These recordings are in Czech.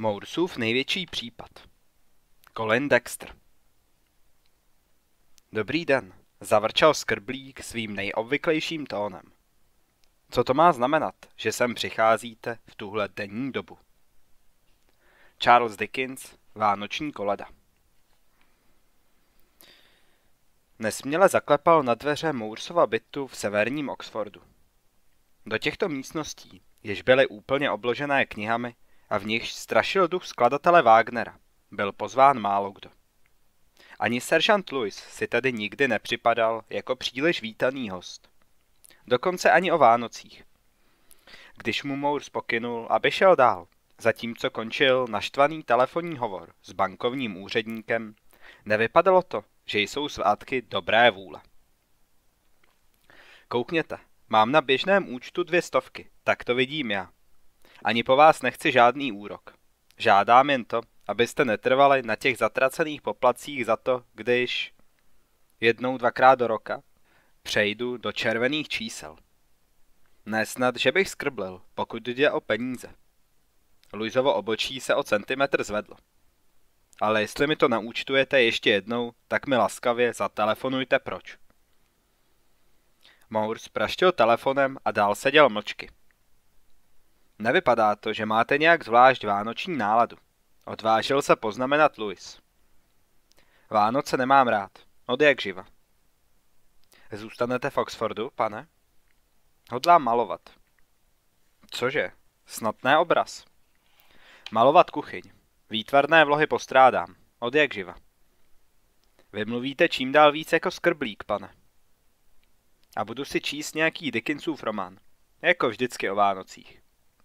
Moursův největší případ. Colin Dexter. Dobrý den, zavrčel skrblík svým nejobvyklejším tónem. Co to má znamenat, že sem přicházíte v tuhle denní dobu? Charles Dickens, Vánoční koleda. Nesměle zaklepal na dveře Moursova bytu v severním Oxfordu. Do těchto místností, jež byly úplně obložené knihami, a v nich strašil duch skladatele Wagnera. Byl pozván málo kdo. Ani seržant Louis si tedy nikdy nepřipadal jako příliš vítaný host. Dokonce ani o Vánocích. Když mu Mour spokynul, aby šel dál, zatímco končil naštvaný telefonní hovor s bankovním úředníkem, nevypadalo to, že jsou svátky dobré vůle. Koukněte, mám na běžném účtu dvě stovky, tak to vidím já, ani po vás nechci žádný úrok. Žádám jen to, abyste netrvali na těch zatracených poplacích za to, když jednou dvakrát do roka přejdu do červených čísel. Nesnad, že bych skrblil, pokud jde o peníze. Luizovo obočí se o centimetr zvedlo. Ale jestli mi to naúčtujete ještě jednou, tak mi laskavě zatelefonujte proč. Mour spraštil telefonem a dál seděl mlčky. Nevypadá to, že máte nějak zvlášť vánoční náladu. Odvážil se poznamenat Louis. Vánoce nemám rád. Od jak živa. Zůstanete v Oxfordu, pane? Hodlám malovat. Cože? Snadné obraz. Malovat kuchyň. Výtvarné vlohy postrádám. Od jak živa. Vymluvíte čím dál víc jako skrblík, pane. A budu si číst nějaký Dickinsův román. Jako vždycky o Vánocích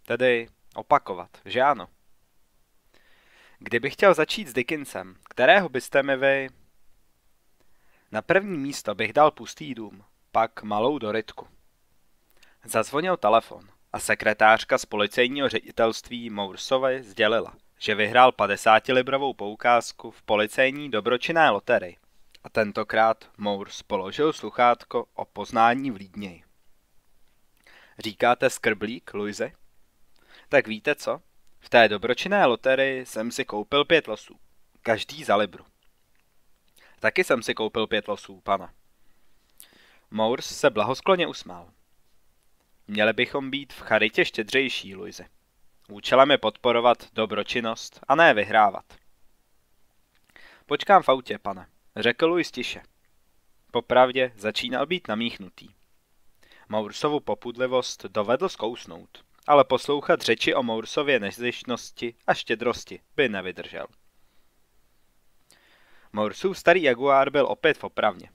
tedy opakovat, že ano? Kdybych chtěl začít s Dickinsem, kterého byste mi vy... Na první místo bych dal pustý dům, pak malou doritku. Zazvonil telefon a sekretářka z policejního ředitelství Moursovi sdělila, že vyhrál 50-librovou poukázku v policejní dobročinné lotery. A tentokrát Mours položil sluchátko o poznání v Lídněji. Říkáte skrblík, Luizi? Tak víte co? V té dobročinné loterii jsem si koupil pět losů. Každý za libru. Taky jsem si koupil pět losů, pana. Mours se blahoskloně usmál. Měli bychom být v charitě štědřejší, Luizi. Účelem je podporovat dobročinnost a ne vyhrávat. Počkám v autě, pane, řekl Luis tiše. Popravdě začínal být namíchnutý. Maursovu popudlivost dovedl zkousnout ale poslouchat řeči o Moursově nezlišnosti a štědrosti by nevydržel. Moursův starý Jaguar byl opět v opravně.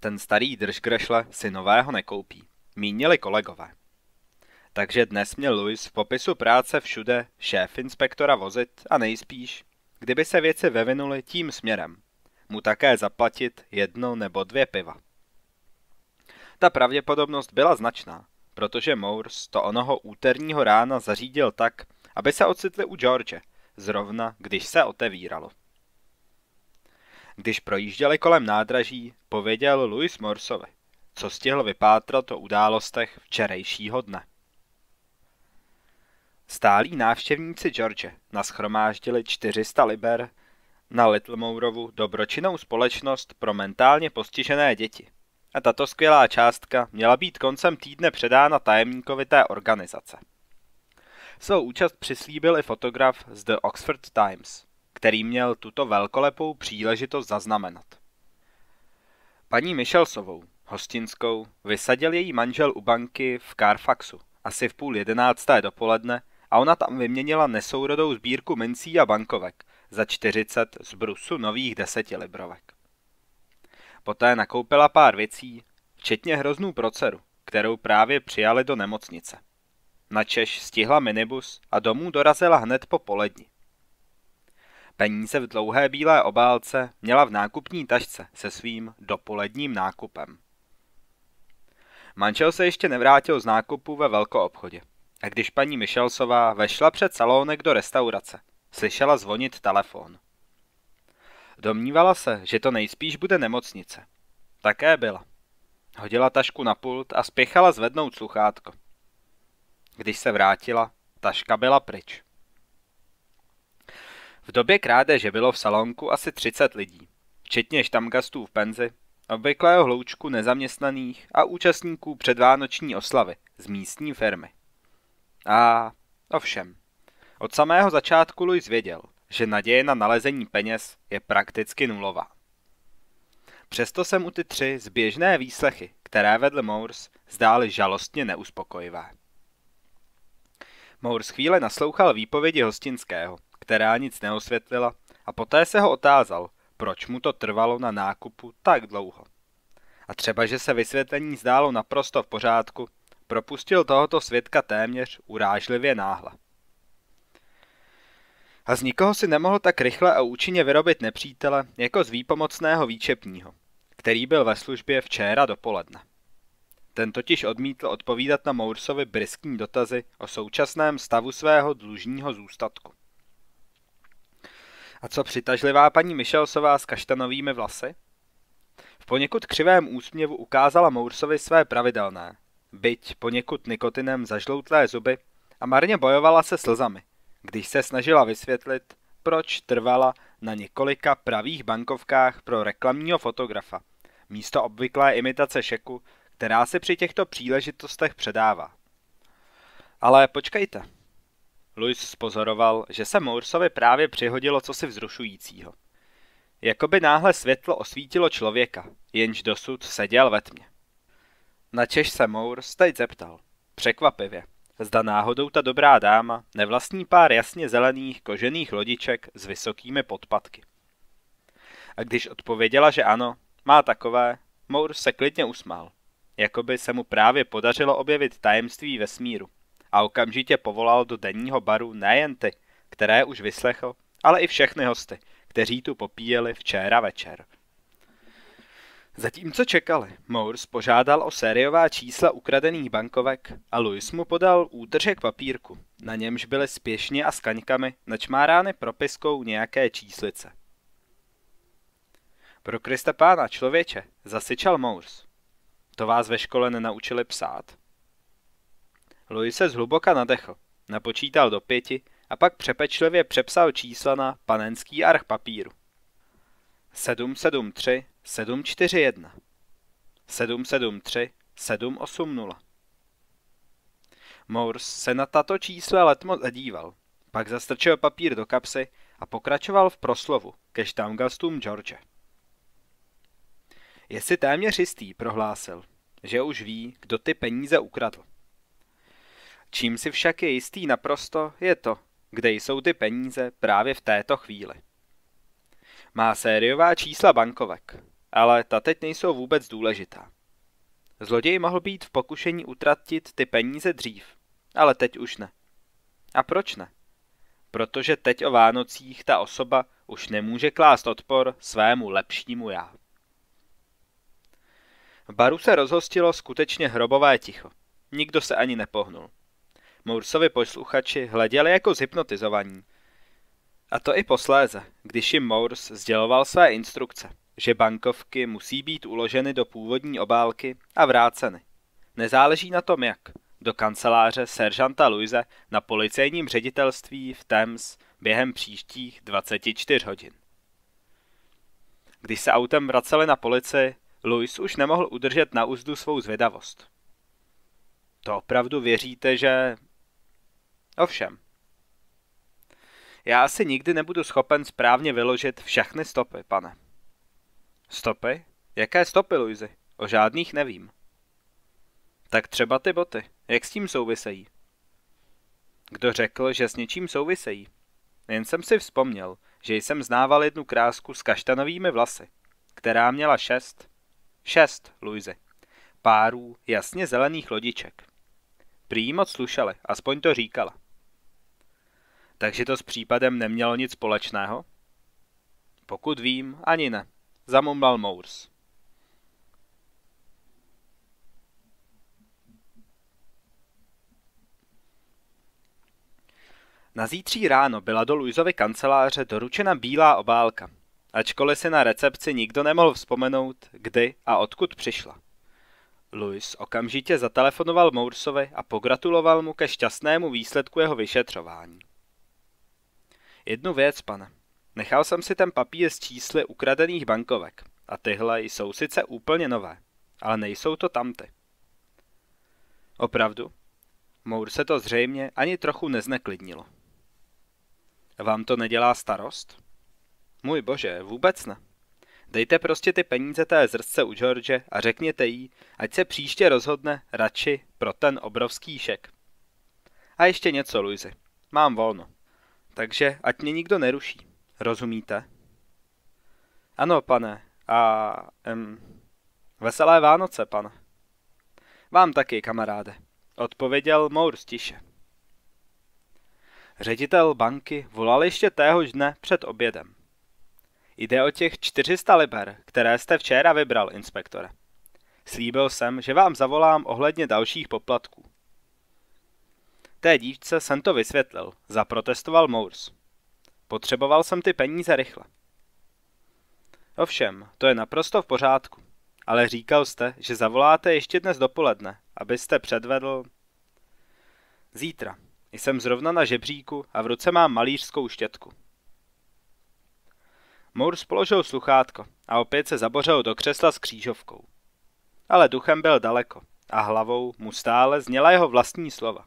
Ten starý držgrešle si nového nekoupí, mínili kolegové. Takže dnes měl Louis v popisu práce všude šéf inspektora vozit a nejspíš, kdyby se věci vyvinuly tím směrem, mu také zaplatit jedno nebo dvě piva. Ta pravděpodobnost byla značná, protože Mours to onoho úterního rána zařídil tak, aby se ocitli u George, zrovna když se otevíralo. Když projížděli kolem nádraží, pověděl Louis Morsovi, co stihl vypátrat o událostech včerejšího dne. Stálí návštěvníci George naschromáždili 400 liber na Mourovu dobročinnou společnost pro mentálně postižené děti, a tato skvělá částka měla být koncem týdne předána tajemníkovi té organizace. Svou účast přislíbil i fotograf z The Oxford Times, který měl tuto velkolepou příležitost zaznamenat. Paní Michelsovou, hostinskou, vysadil její manžel u banky v Carfaxu, asi v půl jedenácté dopoledne, a ona tam vyměnila nesourodou sbírku mincí a bankovek za 40 z brusu nových desetilibrovek. Poté nakoupila pár věcí, včetně hroznou proceru, kterou právě přijali do nemocnice. Na Češ stihla minibus a domů dorazila hned po poledni. Peníze v dlouhé bílé obálce měla v nákupní tašce se svým dopoledním nákupem. Manžel se ještě nevrátil z nákupu ve velkoobchodě. A když paní Michelsová vešla před salónek do restaurace, slyšela zvonit telefon. Domnívala se, že to nejspíš bude nemocnice. Také byla. Hodila tašku na pult a spěchala zvednout sluchátko. Když se vrátila, taška byla pryč. V době krádeže bylo v salonku asi 30 lidí, včetně štamgastů v penzi, obvyklého hloučku nezaměstnaných a účastníků předvánoční oslavy z místní firmy. A ovšem, od samého začátku Luis věděl, že naděje na nalezení peněz je prakticky nulová. Přesto se mu ty tři zběžné výslechy, které vedl Mours zdály žalostně neuspokojivé. Mours chvíle naslouchal výpovědi Hostinského, která nic neosvětlila, a poté se ho otázal, proč mu to trvalo na nákupu tak dlouho. A třeba, že se vysvětlení zdálo naprosto v pořádku, propustil tohoto svědka téměř urážlivě náhle a z nikoho si nemohl tak rychle a účinně vyrobit nepřítele jako z výpomocného výčepního, který byl ve službě včera dopoledne. Ten totiž odmítl odpovídat na Moursovi briskní dotazy o současném stavu svého dlužního zůstatku. A co přitažlivá paní Michelsová s kaštanovými vlasy? V poněkud křivém úsměvu ukázala Moursovi své pravidelné, byť poněkud nikotinem zažloutlé zuby a marně bojovala se slzami – když se snažila vysvětlit, proč trvala na několika pravých bankovkách pro reklamního fotografa, místo obvyklé imitace šeku, která se při těchto příležitostech předává. Ale počkejte. Louis spozoroval, že se Moursovi právě přihodilo cosi vzrušujícího. Jakoby náhle světlo osvítilo člověka, jenž dosud seděl ve tmě. Na Češ se Mours teď zeptal. Překvapivě zda náhodou ta dobrá dáma nevlastní pár jasně zelených kožených lodiček s vysokými podpatky. A když odpověděla, že ano, má takové, Mour se klidně usmál, jako by se mu právě podařilo objevit tajemství vesmíru a okamžitě povolal do denního baru nejen ty, které už vyslechl, ale i všechny hosty, kteří tu popíjeli včera večer. Zatímco čekali, Moores požádal o sériová čísla ukradených bankovek a Louis mu podal údržek papírku. Na němž byly spěšně a s kaňkami načmárány propiskou nějaké číslice. Pro Krista pána člověče, zasyčal Moores. To vás ve škole nenaučili psát? Louis se zhluboka nadechl, napočítal do pěti a pak přepečlivě přepsal čísla na panenský arch papíru. 773 741 773 780. Morse se na tato čísla letmo zadíval, pak zastrčil papír do kapsy a pokračoval v proslovu ke štamgastům George. Je si téměř jistý, prohlásil, že už ví, kdo ty peníze ukradl. Čím si však je jistý naprosto, je to, kde jsou ty peníze právě v této chvíli. Má sériová čísla bankovek, ale ta teď nejsou vůbec důležitá. Zloděj mohl být v pokušení utratit ty peníze dřív, ale teď už ne. A proč ne? Protože teď o Vánocích ta osoba už nemůže klást odpor svému lepšímu já. V baru se rozhostilo skutečně hrobové ticho. Nikdo se ani nepohnul. Mursovi posluchači hleděli jako zhypnotizovaní. A to i posléze, když jim Mours sděloval své instrukce – že bankovky musí být uloženy do původní obálky a vráceny. Nezáleží na tom jak. Do kanceláře seržanta Luise na policejním ředitelství v Thames během příštích 24 hodin. Když se autem vraceli na policii, Louis už nemohl udržet na úzdu svou zvědavost. To opravdu věříte, že... Ovšem. Já asi nikdy nebudu schopen správně vyložit všechny stopy, pane. Stopy? Jaké stopy, Luizy? O žádných nevím. Tak třeba ty boty. Jak s tím souvisejí? Kdo řekl, že s něčím souvisejí? Jen jsem si vzpomněl, že jsem znával jednu krásku s kaštanovými vlasy, která měla šest, šest, Luizy, párů jasně zelených lodiček. Prý moc slušeli, aspoň to říkala. Takže to s případem nemělo nic společného? Pokud vím, ani ne. Zamumlal Mours. Na zítří ráno byla do Luizovy kanceláře doručena bílá obálka, ačkoliv si na recepci nikdo nemohl vzpomenout, kdy a odkud přišla. Louis okamžitě zatelefonoval Moursovi a pogratuloval mu ke šťastnému výsledku jeho vyšetřování. Jednu věc, pane, Nechal jsem si ten papír s čísly ukradených bankovek. A tyhle jsou sice úplně nové, ale nejsou to tamty. Opravdu? Mour se to zřejmě ani trochu nezneklidnilo. Vám to nedělá starost? Můj bože, vůbec ne. Dejte prostě ty peníze té zrstce u George a řekněte jí, ať se příště rozhodne radši pro ten obrovský šek. A ještě něco, Luizy. Mám volno. Takže ať mě nikdo neruší. Rozumíte? Ano, pane. A... Um, veselé Vánoce, pane. Vám taky, kamaráde. Odpověděl Mour z tiše. Ředitel banky volal ještě téhož dne před obědem. Jde o těch 400 liber, které jste včera vybral, inspektore. Slíbil jsem, že vám zavolám ohledně dalších poplatků. Té dívce jsem to vysvětlil, zaprotestoval Mours. Potřeboval jsem ty peníze rychle. Ovšem, to je naprosto v pořádku. Ale říkal jste, že zavoláte ještě dnes dopoledne, abyste předvedl... Zítra. Jsem zrovna na žebříku a v ruce mám malířskou štětku. Mur spoložil sluchátko a opět se zabořil do křesla s křížovkou. Ale duchem byl daleko a hlavou mu stále zněla jeho vlastní slova.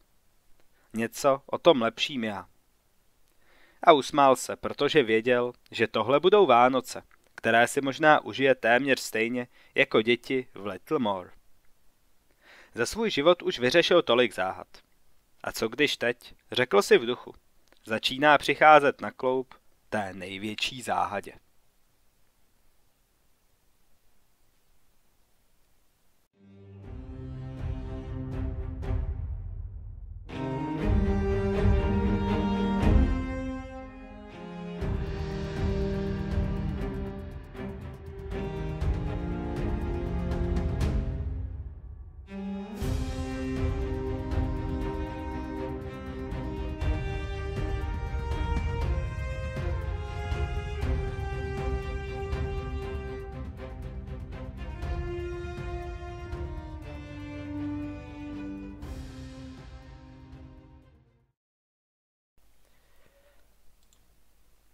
Něco o tom lepším já a usmál se, protože věděl, že tohle budou Vánoce, které si možná užije téměř stejně jako děti v More. Za svůj život už vyřešil tolik záhad. A co když teď? Řekl si v duchu. Začíná přicházet na kloup té největší záhadě.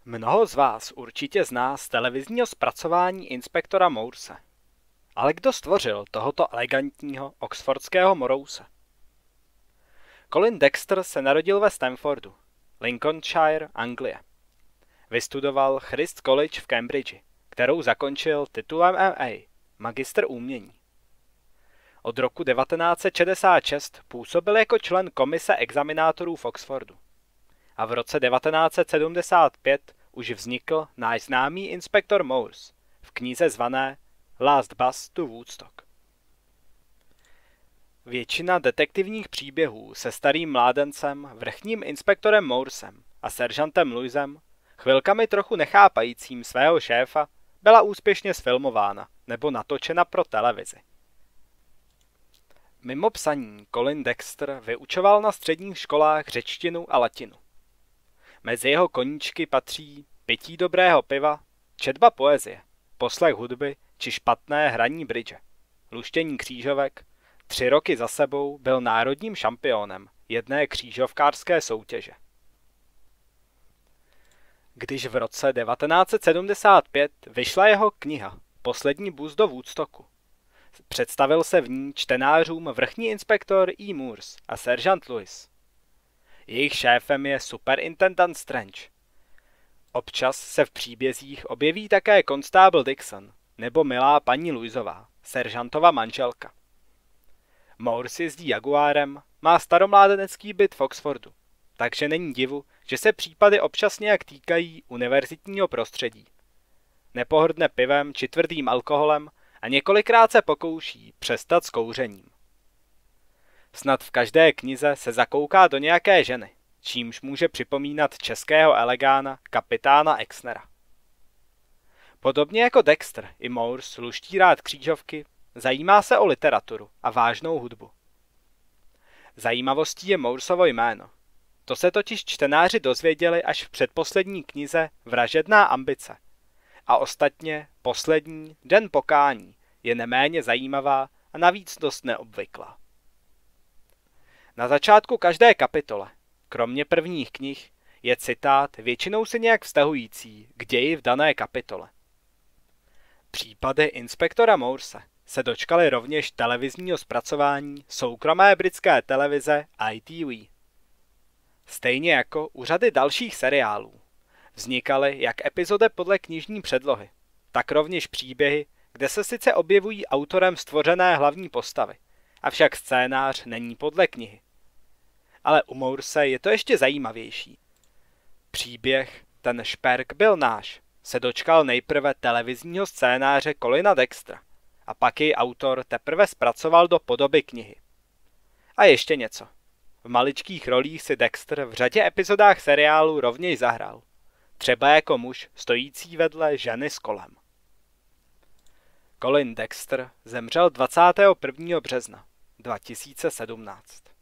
Mnoho z vás určitě zná z televizního zpracování inspektora Mourse. Ale kdo stvořil tohoto elegantního oxfordského morouse? Colin Dexter se narodil ve Stamfordu, Lincolnshire, Anglie. Vystudoval Christ College v Cambridge, kterou zakončil titulem MA, magister umění. Od roku 1966 působil jako člen komise examinátorů v Oxfordu a v roce 1975 už vznikl náš inspektor Morse v knize zvané Last Bus to Woodstock. Většina detektivních příběhů se starým mládencem, vrchním inspektorem Morsem a seržantem Louisem, chvilkami trochu nechápajícím svého šéfa, byla úspěšně sfilmována nebo natočena pro televizi. Mimo psaní Colin Dexter vyučoval na středních školách řečtinu a latinu. Mezi jeho koníčky patří pití dobrého piva, četba poezie, poslech hudby či špatné hraní bridge. Luštění křížovek, tři roky za sebou byl národním šampionem jedné křížovkářské soutěže. Když v roce 1975 vyšla jeho kniha Poslední bůz do Woodstocku, představil se v ní čtenářům vrchní inspektor E. Moores a seržant Lewis – jejich šéfem je superintendent Strange. Občas se v příbězích objeví také konstábl Dixon nebo milá paní Luizová, seržantova manželka. Morse jezdí Jaguárem, má staromládenecký byt v Oxfordu, takže není divu, že se případy občas nějak týkají univerzitního prostředí. Nepohrdne pivem či tvrdým alkoholem a několikrát se pokouší přestat s kouřením. Snad v každé knize se zakouká do nějaké ženy, čímž může připomínat českého elegána kapitána Exnera. Podobně jako Dexter i Moore sluští rád křížovky, zajímá se o literaturu a vážnou hudbu. Zajímavostí je Moursovo jméno. To se totiž čtenáři dozvěděli až v předposlední knize Vražedná ambice. A ostatně poslední Den pokání je neméně zajímavá a navíc dost neobvyklá. Na začátku každé kapitole, kromě prvních knih, je citát většinou se nějak vztahující k ději v dané kapitole. Případy inspektora Morse se dočkaly rovněž televizního zpracování soukromé britské televize ITV. Stejně jako u řady dalších seriálů vznikaly jak epizode podle knižní předlohy, tak rovněž příběhy, kde se sice objevují autorem stvořené hlavní postavy, avšak scénář není podle knihy ale u Mourse je to ještě zajímavější. Příběh Ten šperk byl náš se dočkal nejprve televizního scénáře Kolina Dextra a pak jej autor teprve zpracoval do podoby knihy. A ještě něco. V maličkých rolích si Dexter v řadě epizodách seriálu rovněž zahrál. Třeba jako muž stojící vedle ženy s kolem. Colin Dexter zemřel 21. března 2017.